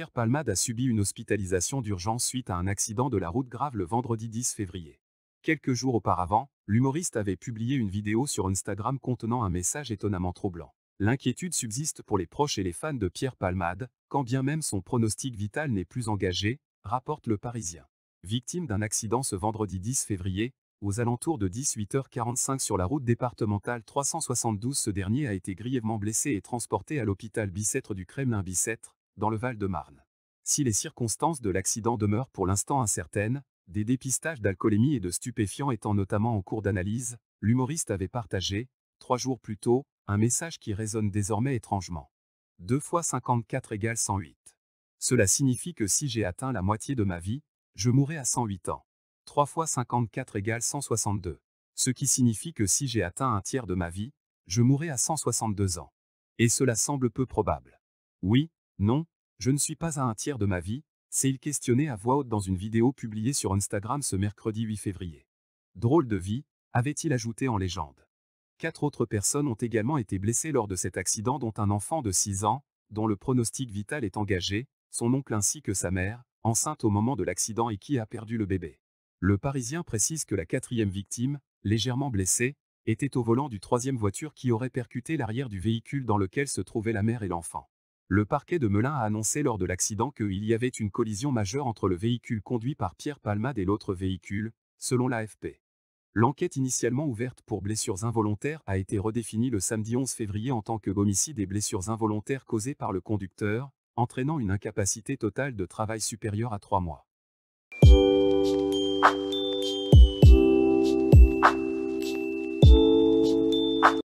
Pierre Palmade a subi une hospitalisation d'urgence suite à un accident de la route grave le vendredi 10 février. Quelques jours auparavant, l'humoriste avait publié une vidéo sur Instagram contenant un message étonnamment troublant. L'inquiétude subsiste pour les proches et les fans de Pierre Palmade, quand bien même son pronostic vital n'est plus engagé, rapporte le Parisien. Victime d'un accident ce vendredi 10 février, aux alentours de 18h45 sur la route départementale 372, ce dernier a été grièvement blessé et transporté à l'hôpital Bicêtre du Kremlin-Bicêtre, dans le Val-de-Marne. Si les circonstances de l'accident demeurent pour l'instant incertaines, des dépistages d'alcoolémie et de stupéfiants étant notamment en cours d'analyse, l'humoriste avait partagé, trois jours plus tôt, un message qui résonne désormais étrangement. 2 fois 54 égale 108. Cela signifie que si j'ai atteint la moitié de ma vie, je mourrai à 108 ans. 3 fois 54 égale 162. Ce qui signifie que si j'ai atteint un tiers de ma vie, je mourrai à 162 ans. Et cela semble peu probable. Oui, non, je ne suis pas à un tiers de ma vie, s'est-il questionné à voix haute dans une vidéo publiée sur Instagram ce mercredi 8 février. Drôle de vie, avait-il ajouté en légende. Quatre autres personnes ont également été blessées lors de cet accident dont un enfant de 6 ans, dont le pronostic vital est engagé, son oncle ainsi que sa mère, enceinte au moment de l'accident et qui a perdu le bébé. Le Parisien précise que la quatrième victime, légèrement blessée, était au volant du troisième voiture qui aurait percuté l'arrière du véhicule dans lequel se trouvaient la mère et l'enfant. Le parquet de Melun a annoncé lors de l'accident qu'il y avait une collision majeure entre le véhicule conduit par Pierre Palmade et l'autre véhicule, selon l'AFP. L'enquête initialement ouverte pour blessures involontaires a été redéfinie le samedi 11 février en tant que homicide et blessures involontaires causées par le conducteur, entraînant une incapacité totale de travail supérieure à trois mois.